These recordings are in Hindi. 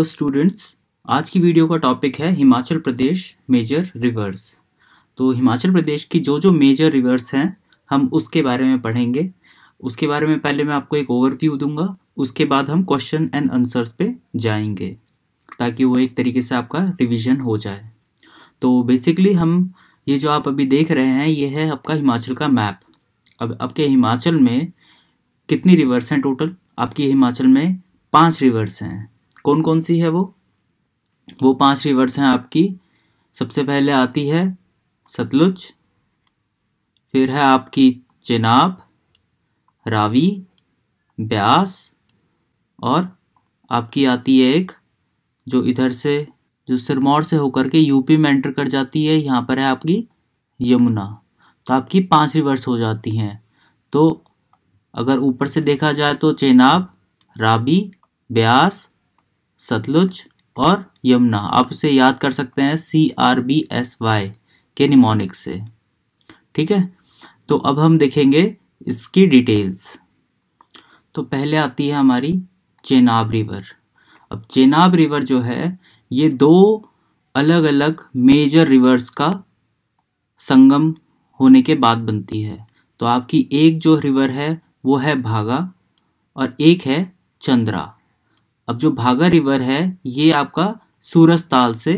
हेलो स्टूडेंट्स आज की वीडियो का टॉपिक है हिमाचल प्रदेश मेजर रिवर्स तो हिमाचल प्रदेश की जो जो मेजर रिवर्स हैं हम उसके बारे में पढ़ेंगे उसके बारे में पहले मैं आपको एक ओवरव्यू दूंगा उसके बाद हम क्वेश्चन एंड आंसर्स पे जाएंगे ताकि वो एक तरीके से आपका रिविजन हो जाए तो बेसिकली हम ये जो आप अभी देख रहे हैं ये है आपका हिमाचल का मैप अब आपके हिमाचल में कितनी रिवर्स हैं टोटल आपकी हिमाचल में पाँच रिवर्स हैं कौन कौन सी है वो वो पांच रिवर्स हैं आपकी सबसे पहले आती है सतलुज फिर है आपकी चेनाब रावी ब्यास और आपकी आती है एक जो इधर से जो सिरमौर से होकर के यूपी में एंटर कर जाती है यहाँ पर है आपकी यमुना तो आपकी पांच रिवर्स हो जाती हैं तो अगर ऊपर से देखा जाए तो चेनाब राबी ब्यास सतलुज और यमुना आप उसे याद कर सकते हैं C R B S Y के निमोनिक से ठीक है तो अब हम देखेंगे इसकी डिटेल्स तो पहले आती है हमारी चेनाब रिवर अब चेनाब रिवर जो है ये दो अलग अलग मेजर रिवर्स का संगम होने के बाद बनती है तो आपकी एक जो रिवर है वो है भागा और एक है चंद्रा अब जो भागा रिवर है ये आपका सूरज ताल से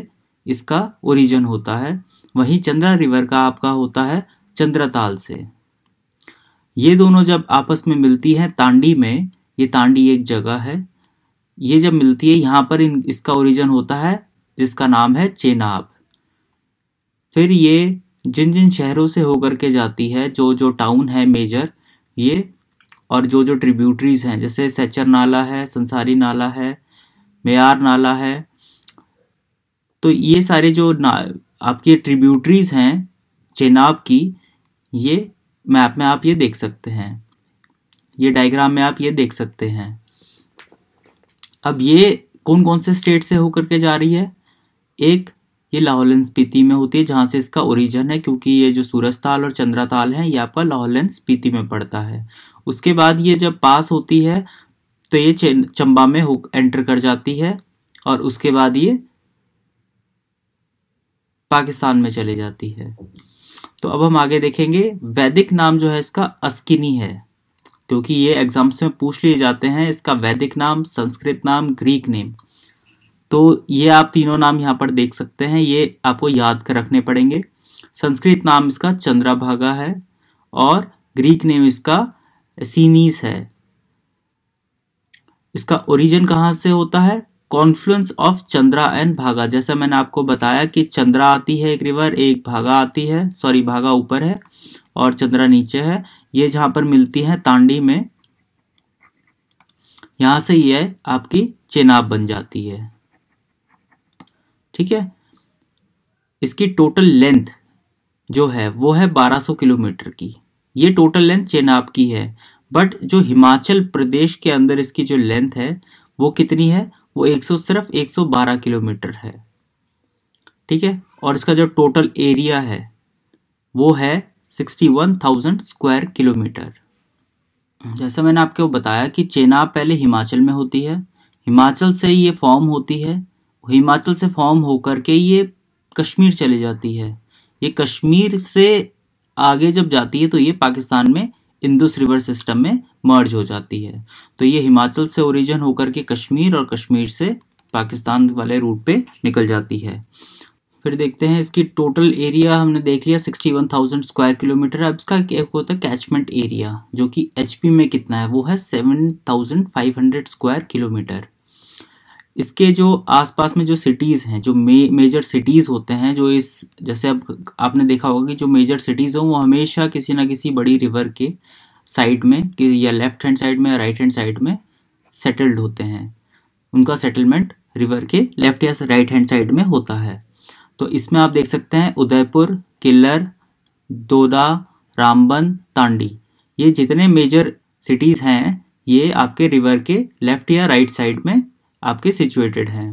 इसका ओरिजिन होता है वहीं चंद्रा रिवर का आपका होता है चंद्रताल से ये दोनों जब आपस में मिलती हैं तांडी में ये तांडी एक जगह है ये जब मिलती है यहाँ पर इन इसका ओरिजिन होता है जिसका नाम है चेनाब फिर ये जिन जिन शहरों से होकर के जाती है जो जो टाउन है मेजर ये और जो जो ट्रिब्यूटरीज़ हैं जैसे सेचर नाला है संसारी नाला है मेयार नाला है तो ये सारे जो ना आपके ट्रिब्यूटरीज़ हैं चेनाब की ये मैप में आप ये देख सकते हैं ये डायग्राम में आप ये देख सकते हैं अब ये कौन कौन से स्टेट से होकर के जा रही है एक ये लाहौलन स्पीति में होती है जहाँ से इसका ओरिजन है क्योंकि ये जो सूरज ताल और चंद्रा ताल है ये आपका लाहौलन स्पीति में पड़ता है उसके बाद ये जब पास होती है तो ये चंबा में हो एंटर कर जाती है और उसके बाद ये पाकिस्तान में चली जाती है तो अब हम आगे देखेंगे वैदिक नाम जो है इसका अस्किनी है क्योंकि ये एग्जाम्स में पूछ लिए जाते हैं इसका वैदिक नाम संस्कृत नाम ग्रीक नेम तो ये आप तीनों नाम यहाँ पर देख सकते हैं ये आपको याद कर रखने पड़ेंगे संस्कृत नाम इसका चंद्राभागा है और ग्रीक नेम इसका सीनीस है इसका ओरिजिन कहाँ से होता है कॉन्फ्लुएंस ऑफ चंद्रा एंड भागा जैसा मैंने आपको बताया कि चंद्रा आती है एक रिवर एक भागा आती है सॉरी भागा ऊपर है और चंद्रा नीचे है ये जहां पर मिलती है तांडी में यहां से ये आपकी चेनाब बन जाती है ठीक है इसकी टोटल लेंथ जो है वो है 1200 किलोमीटर की ये टोटल लेंथ चेनाब की है बट जो हिमाचल प्रदेश के अंदर इसकी जो लेंथ है वो कितनी है वो एक सौ सिर्फ 112 किलोमीटर है ठीक है और इसका जो टोटल एरिया है वो है 61,000 स्क्वायर किलोमीटर जैसा मैंने आपको बताया कि चेनाब पहले हिमाचल में होती है हिमाचल से ये फॉर्म होती है हिमाचल से फॉर्म होकर के ये कश्मीर चली जाती है ये कश्मीर से आगे जब जाती है तो ये पाकिस्तान में इंदुस रिवर सिस्टम में मर्ज हो जाती है तो ये हिमाचल से ओरिजिन होकर के कश्मीर और कश्मीर से पाकिस्तान वाले रूट पे निकल जाती है फिर देखते हैं इसकी टोटल एरिया हमने देख लिया sixty one thousand square kilometre अब इसका एक होता है कैचमेंट एरिया जो कि एचपी में कितना है वो है seven thousand five hundred square kilometre इसके जो आसपास में जो सिटीज़ हैं जो मे मेजर सिटीज़ होते हैं जो इस जैसे अब आपने देखा होगा कि जो मेजर सिटीज़ हों वो हमेशा किसी ना किसी बड़ी रिवर के साइड में कि या लेफ्ट हैंड साइड में या राइट हैंड साइड में सेटल्ड होते हैं उनका सेटलमेंट रिवर के लेफ्ट या राइट हैंड साइड में होता है तो इसमें आप देख सकते हैं उदयपुर किल्लर दोदा रामबन तांडी ये जितने मेजर सिटीज़ हैं ये आपके रिवर के लेफ्ट या राइट साइड में आपके सिचुएटेड है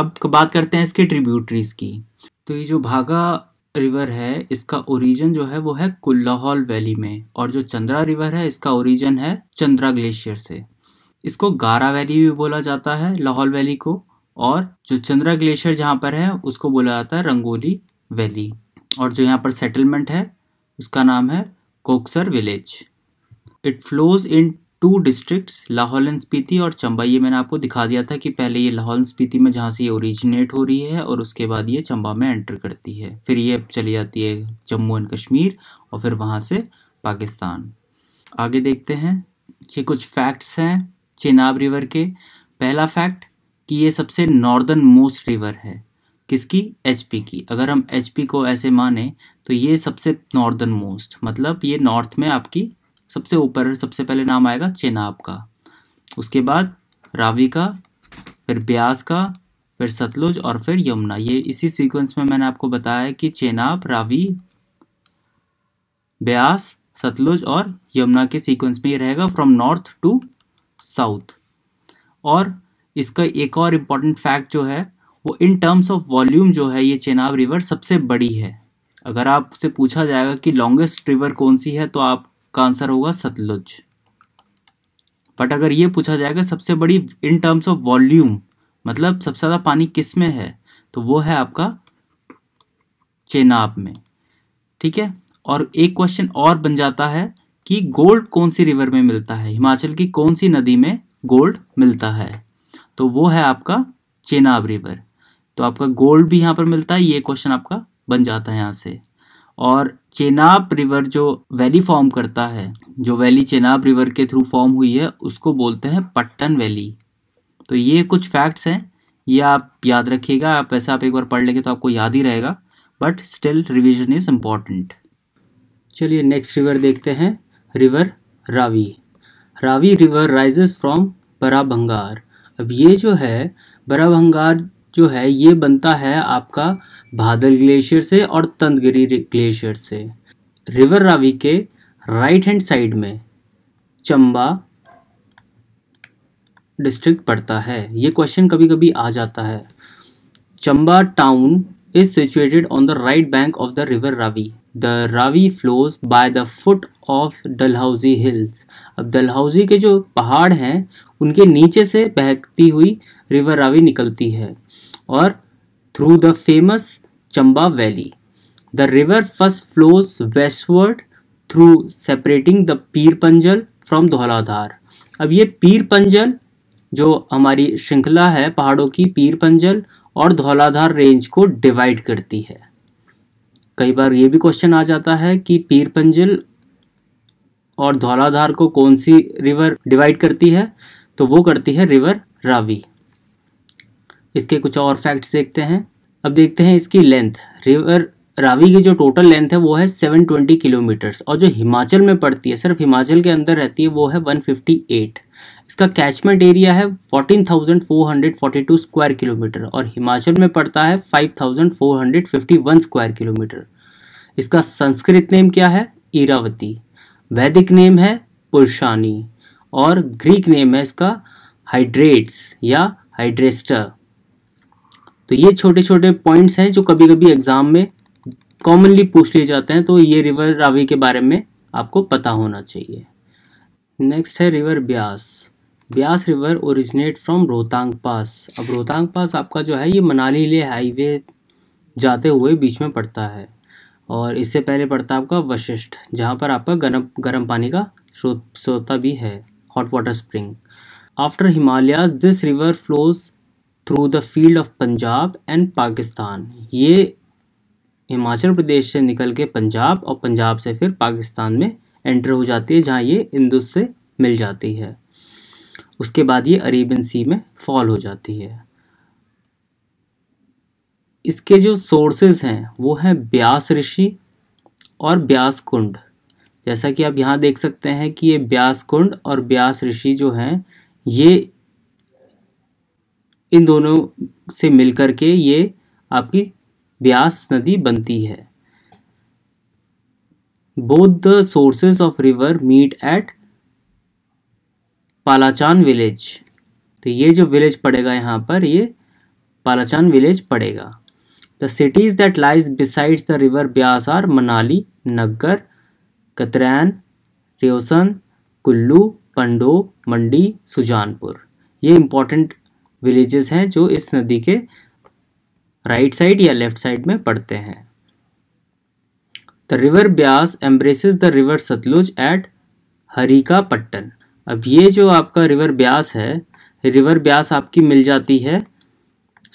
अब बात करते हैं इसके ट्रिब्यूटरीज की तो ये जो भागा रिवर है इसका ओरिजिन जो है वो है कुल्लाहौल वैली में और जो चंद्रा रिवर है इसका ओरिजिन है चंद्रा ग्लेशियर से इसको गारा वैली भी बोला जाता है लाहौल वैली को और जो चंद्रा ग्लेशियर जहाँ पर है उसको बोला जाता है रंगोली वैली और जो यहाँ पर सेटलमेंट है उसका नाम है Koksar village it flows in two districts Lahaul Spiti और चंबा ये मैंने आपको दिखा दिया था कि पहले ये लाहौल स्पीति में जहाँ से ये ओरिजिनेट हो रही है और उसके बाद ये चंबा में एंटर करती है फिर ये चली जाती है जम्मू एंड कश्मीर और फिर वहाँ से पाकिस्तान आगे देखते हैं ये कुछ फैक्ट्स हैं चेनाब रिवर के पहला फैक्ट कि ये सबसे नॉर्दर्न मोस्ट रिवर है किसकी एच की अगर हम एच को ऐसे माने तो ये सबसे नॉर्दर्न मोस्ट मतलब ये नॉर्थ में आपकी सबसे ऊपर सबसे पहले नाम आएगा चेनाब का उसके बाद रावी का फिर ब्यास का फिर सतलुज और फिर यमुना ये इसी सीक्वेंस में मैंने आपको बताया है कि चेनाब रावी ब्यास सतलुज और यमुना के सीक्वेंस में ये रहेगा फ्रॉम नॉर्थ टू साउथ और इसका एक और इम्पॉर्टेंट फैक्ट जो है वो इन टर्म्स ऑफ वॉल्यूम जो है ये चेनाब रिवर सबसे बड़ी है अगर आपसे पूछा जाएगा कि लॉन्गेस्ट रिवर कौन सी है तो आप इसका आंसर होगा सतलुज बट अगर ये पूछा जाएगा सबसे बड़ी इन टर्म्स ऑफ वॉल्यूम मतलब सबसे ज़्यादा पानी किस में है तो वो है आपका चेनाब में ठीक है और एक क्वेश्चन और बन जाता है कि गोल्ड कौन सी रिवर में मिलता है हिमाचल की कौन सी नदी में गोल्ड मिलता है तो वो है आपका चेनाब रिवर तो आपका गोल्ड भी यहां पर मिलता है ये क्वेश्चन आपका बन जाता है यहां से और चेनाब रिवर जो वैली फॉर्म करता है जो वैली चेनाब रिवर के थ्रू फॉर्म हुई है उसको बोलते हैं पट्टन वैली तो ये कुछ फैक्ट्स हैं ये आप याद रखिएगा आप वैसे आप एक बार पढ़ लेंगे तो आपको याद ही रहेगा but still revision is important चलिए नेक्स्ट रिवर देखते हैं river Ravi Ravi river rises from Barabhangal अब ये जो है बराभंगार जो है ये बनता है आपका भादल ग्लेशियर से और तंदगिरी ग्लेशियर से रिवर रावी के राइट हैंड साइड में चंबा डिस्ट्रिक्ट पड़ता है ये क्वेश्चन कभी कभी आ जाता है Chamba town is situated on the right bank of the river Ravi the Ravi flows by the foot of Dalhousie hills अब डलहाउजी के जो पहाड़ हैं उनके नीचे से बहती हुई रिवर रावी निकलती है और through the famous Chamba valley the river first flows westward through separating the Pir Panjal from Dhauladhar अब ये पीर पंजल जो हमारी श्रृंखला है पहाड़ों की पीर पंजल और धौलाधार रेंज को डिवाइड करती है कई बार ये भी क्वेश्चन आ जाता है कि पीर पंजल और धौलाधार को कौन सी रिवर डिवाइड करती है तो वो करती है रिवर रावी इसके कुछ और फैक्ट्स देखते हैं अब देखते हैं इसकी लेंथ रिवर रावी की जो टोटल लेंथ है वो है 720 किलोमीटर्स और जो हिमाचल में पड़ती है सिर्फ हिमाचल के अंदर रहती है वो है 158 इसका कैचमेंट एरिया है 14,442 स्क्वायर किलोमीटर और हिमाचल में पड़ता है 5,451 स्क्वायर किलोमीटर इसका संस्कृत नेम क्या है ईरावती वैदिक नेम है पुरशानी और ग्रीक नेम है इसका हाइड्रेट्स या हाइड्रेस्टर तो ये छोटे छोटे पॉइंट्स हैं जो कभी कभी एग्ज़ाम में कॉमनली पूछ लिए जाते हैं तो ये रिवर रावी के बारे में आपको पता होना चाहिए नेक्स्ट है river Beas Beas river originate from Rohtang pass अब रोहतांग पास आपका जो है ये मनाली ले हाईवे जाते हुए बीच में पड़ता है और इससे पहले पड़ता है आपका वशिष्ठ जहाँ पर आपका गर्म गर्म पानी का स्रोत श्रोता भी है hot water spring. After Himalayas, this river flows through the field of Punjab and Pakistan. ये हिमाचल प्रदेश से निकल के पंजाब और पंजाब से फिर पाकिस्तान में एंटर हो जाती है जहाँ ये इंदुस से मिल जाती है उसके बाद ये अरेबियन सी में फॉल हो जाती है इसके जो सोर्सेज हैं वो हैं ब्यास ऋषि और ब्यास कुंड जैसा कि आप यहाँ देख सकते हैं कि ये ब्यास कुंड और ब्यास ऋषि जो हैं ये इन दोनों से मिलकर के ये आपकी ब्यास नदी बनती है both the sources of river meet at Palachan village तो ये जो विलेज पड़ेगा यहाँ पर ये पालाचान विलेज पड़ेगा the cities that lies besides the river Beas are Manali Naggar Katrain Raison Kullu Pandoh Mandi Sujanpur ये इम्पोर्टेंट विलेजेस हैं जो इस नदी के राइट साइड या लेफ्ट साइड में पड़ते हैं the river Beas embraces the river Sutlej at Harike Pattan अब ये जो आपका रिवर ब्यास है रिवर ब्यास आपकी मिल जाती है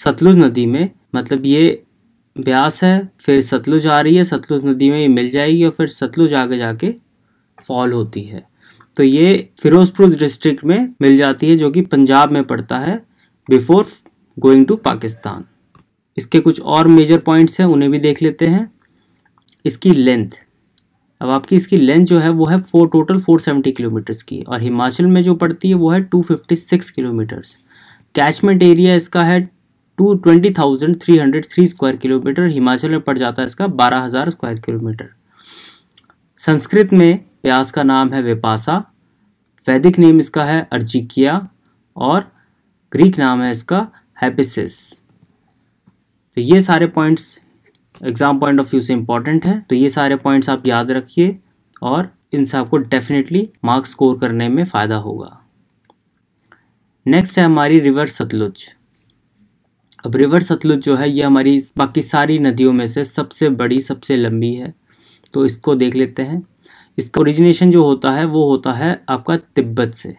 सतलुज नदी में मतलब ये ब्यास है फिर सतलुज आ रही है सतलुज नदी में ये मिल जाएगी और फिर सतलुज आगे जाके फॉल होती है तो ये फिरोजपुर डिस्ट्रिक्ट में मिल जाती है जो कि पंजाब में पड़ता है बिफोर गोइंग टू पाकिस्तान इसके कुछ और मेजर पॉइंट्स हैं उन्हें भी देख लेते हैं इसकी लेंथ अब आपकी इसकी लेंथ जो है वो है four total four seventy kilometres की और हिमाचल में जो पड़ती है वो है two fifty six kilometres catchment area इसका है two twenty thousand three hundred three square kilometre Himachal में पड़ जाता है इसका बारह हज़ार स्क्वायर किलोमीटर संस्कृत में प्यास का नाम है वेपासा वैदिक नेम इसका है अर्जिकिया और ग्रीक नाम है इसका हैपिसिस तो ये सारे points exam point of view से इंपॉर्टेंट है तो ये सारे पॉइंट्स आप याद रखिए और इनसे आपको डेफिनेटली मार्क्स स्कोर करने में फ़ायदा होगा नेक्स्ट है हमारी रिवर सतलुज अब रिवर सतलुज जो है ये हमारी बाकी सारी नदियों में से सबसे बड़ी सबसे लंबी है तो इसको देख लेते हैं इसका ओरिजिनेशन जो होता है वो होता है आपका तिब्बत से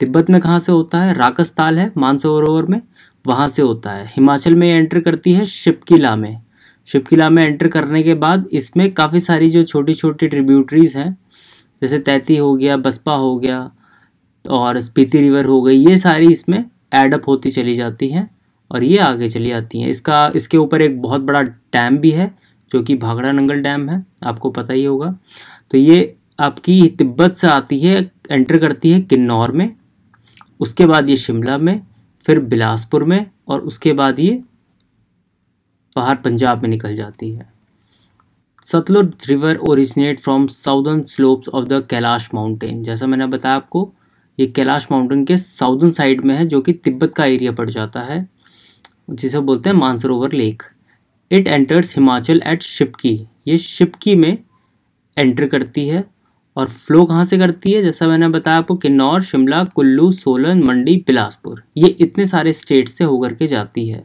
तिब्बत में कहाँ से होता है राकस्ताल है मानसरोवर में वहाँ से होता है हिमाचल में एंटर करती है शिपकिला में शिपकिला में एंटर करने के बाद इसमें काफ़ी सारी जो छोटी छोटी ट्रिब्यूटरीज़ हैं जैसे तैती हो गया बसपा हो गया और स्पीति रिवर हो गई ये सारी इसमें एडअप होती चली जाती हैं और ये आगे चली जाती हैं इसका इसके ऊपर एक बहुत बड़ा डैम भी है जो कि भागड़ा नंगल डैम है आपको पता ही होगा तो ये आपकी तिब्बत से आती है एंटर करती है किन्नौर में उसके बाद ये शिमला में फिर बिलासपुर में और उसके बाद ये बाहर पंजाब में निकल जाती है Sutlej river originate from southern slopes of the Kailash mountain जैसा मैंने बताया आपको ये कैलाश माउंटेन के साउदर्न साइड में है जो कि तिब्बत का एरिया पड़ जाता है जिसे बोलते हैं Mansarovar lake it enters Himachal at Shipki ये शिपकी में एंटर करती है और फ्लो कहाँ से करती है जैसा मैंने बताया आपको किन्नौर शिमला कुल्लू सोलन मंडी बिलासपुर ये इतने सारे स्टेट से होकर के जाती है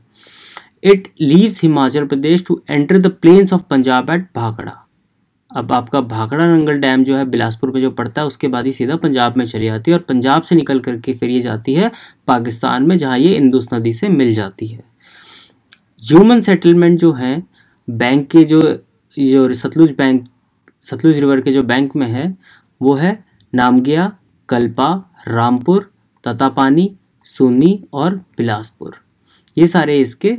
it leaves Himachal Pradesh to enter the plains of Punjab at Bhakra अब आपका भाखड़ा नंगल डैम जो है बिलासपुर में जो पड़ता है उसके बाद ही सीधा पंजाब में चली जाती है और पंजाब से निकल करके फिर ये जाती है पाकिस्तान में जहाँ ये इंदुस नदी से मिल जाती है ह्यूमन सेटलमेंट जो है बैंक के जो जो सतलुज बैंक सतलुज रिवर के जो बैंक में है वो है नामगिया कल्पा रामपुर ततापानी सुन्नी और बिलासपुर ये सारे इसके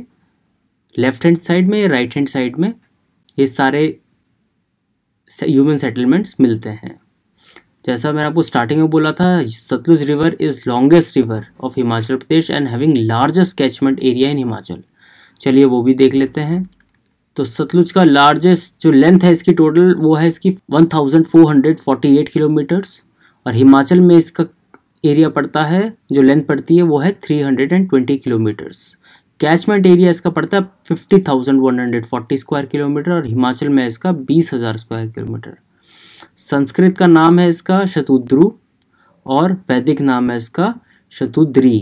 लेफ्ट हैंड साइड में या राइट हैंड साइड में ये सारे ह्यूमन सेटलमेंट्स मिलते हैं जैसा मैंने आपको स्टार्टिंग में बोला था Sutlej river is longest river of Himachal Pradesh and having largest catchment area in Himachal चलिए वो भी देख लेते हैं तो सतलुज का लार्जेस्ट जो लेंथ है इसकी टोटल वो है इसकी 1448 किलोमीटर्स और हिमाचल में इसका एरिया पड़ता है जो लेंथ पड़ती है वो है 320 किलोमीटर्स कैचमेंट एरिया इसका पड़ता है 50,140 स्क्वायर किलोमीटर और हिमाचल में इसका 20,000 स्क्वायर किलोमीटर संस्कृत का नाम है इसका शतुद्रु और वैदिक नाम है इसका शतुद्री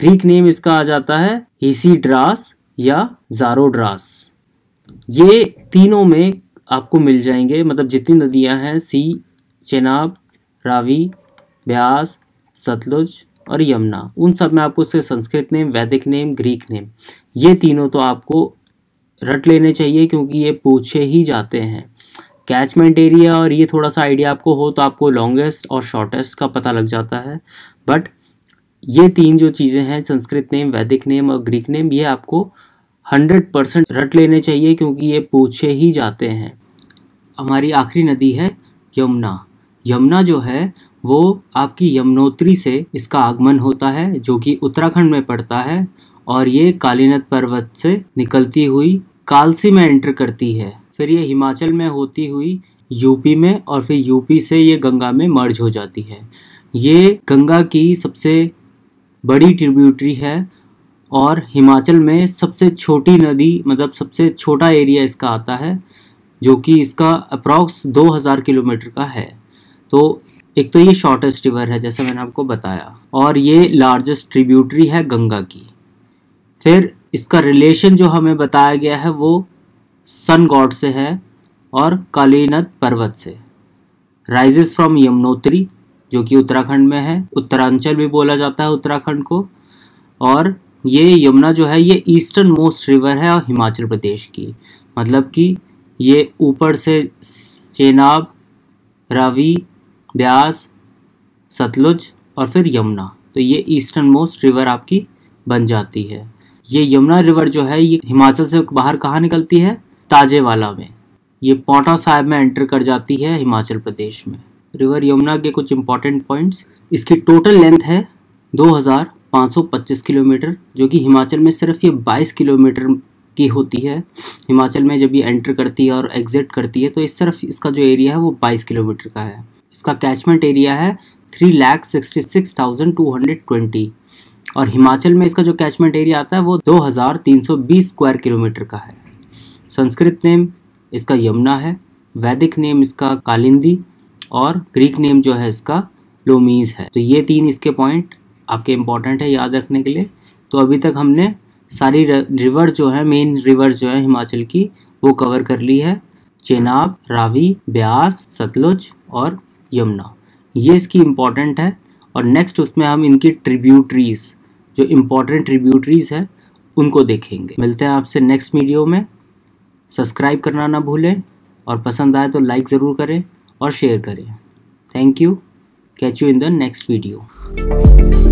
ग्रीक नेम इसका आ जाता है हिसी या जारोड्रास ये तीनों में आपको मिल जाएंगे मतलब जितनी नदियां हैं सी चेनाब रावी ब्यास सतलुज और यमुना उन सब में आपको उसके Sanskrit name Vedic name Greek name ये तीनों तो आपको रट लेने चाहिए क्योंकि ये पूछे ही जाते हैं कैचमेंट एरिया और ये थोड़ा सा आइडिया आपको हो तो आपको लॉन्गेस्ट और शॉर्टेस्ट का पता लग जाता है बट ये तीन जो चीज़ें हैं संस्कृत नेम वैदिक नेम और ग्रीक नेम ये आपको हंड्रेड परसेंट रट लेने चाहिए क्योंकि ये पूछे ही जाते हैं हमारी आखिरी नदी है यमुना यमुना जो है वो आपकी यमुनोत्री से इसका आगमन होता है जो कि उत्तराखंड में पड़ता है और ये कालीनद पर्वत से निकलती हुई कालसी में एंटर करती है फिर ये हिमाचल में होती हुई यूपी में और फिर यूपी से ये गंगा में मर्ज हो जाती है ये गंगा की सबसे बड़ी ट्रिब्यूटरी है और हिमाचल में सबसे छोटी नदी मतलब सबसे छोटा एरिया इसका आता है जो कि इसका अप्रॉक्स 2000 किलोमीटर का है तो एक तो ये शॉर्टेस्ट रिवर है जैसे मैंने आपको बताया और ये लार्जेस्ट ट्रिब्यूटरी है गंगा की फिर इसका रिलेशन जो हमें बताया गया है वो सन गॉड से है और कालीनद पर्वत से राइजेस फ्रॉम यमुनोत्री जो कि उत्तराखंड में है उत्तरांचल भी बोला जाता है उत्तराखंड को और ये यमुना जो है ये ईस्टर्न मोस्ट रिवर है और हिमाचल प्रदेश की मतलब कि ये ऊपर से चेनाब रावी ब्यास सतलुज और फिर यमुना तो ये ईस्टर्न मोस्ट रिवर आपकी बन जाती है ये यमुना रिवर जो है ये हिमाचल से बाहर कहाँ निकलती है ताजेवाला में ये पौटा साहिब में एंटर कर जाती है हिमाचल प्रदेश में रिवर यमुना के कुछ इंपॉर्टेंट पॉइंट्स इसकी टोटल लेंथ है 2000 525 किलोमीटर जो कि हिमाचल में सिर्फ ये 22 किलोमीटर की होती है हिमाचल में जब ये एंटर करती है और एग्जिट करती है तो इस सिर्फ इसका जो एरिया है वो 22 किलोमीटर का है इसका कैचमेंट एरिया है three lakh sixty six thousand two hundred twenty और हिमाचल में इसका जो कैचमेंट एरिया आता है वो दो हज़ार तीन सौ बीस स्क्वायर किलोमीटर का है संस्कृत नेम इसका यमुना है वैदिक नेम इसका कालिंदी और ग्रीक नेम जो है इसका लोमीज है तो ये तीन इसके पॉइंट आपके इम्पॉर्टेंट है याद रखने के लिए तो अभी तक हमने सारी रिवर जो है मेन रिवर जो है हिमाचल की वो कवर कर ली है चेनाब रावी ब्यास सतलुज और यमुना ये इसकी इम्पॉर्टेंट है और नेक्स्ट उसमें हम इनकी ट्रिब्यूटरीज जो इम्पॉर्टेंट ट्रिब्यूटरीज है उनको देखेंगे मिलते हैं आपसे नेक्स्ट वीडियो में सब्सक्राइब करना ना भूलें और पसंद आए तो लाइक ज़रूर करें और शेयर करें thank you catch you in the next video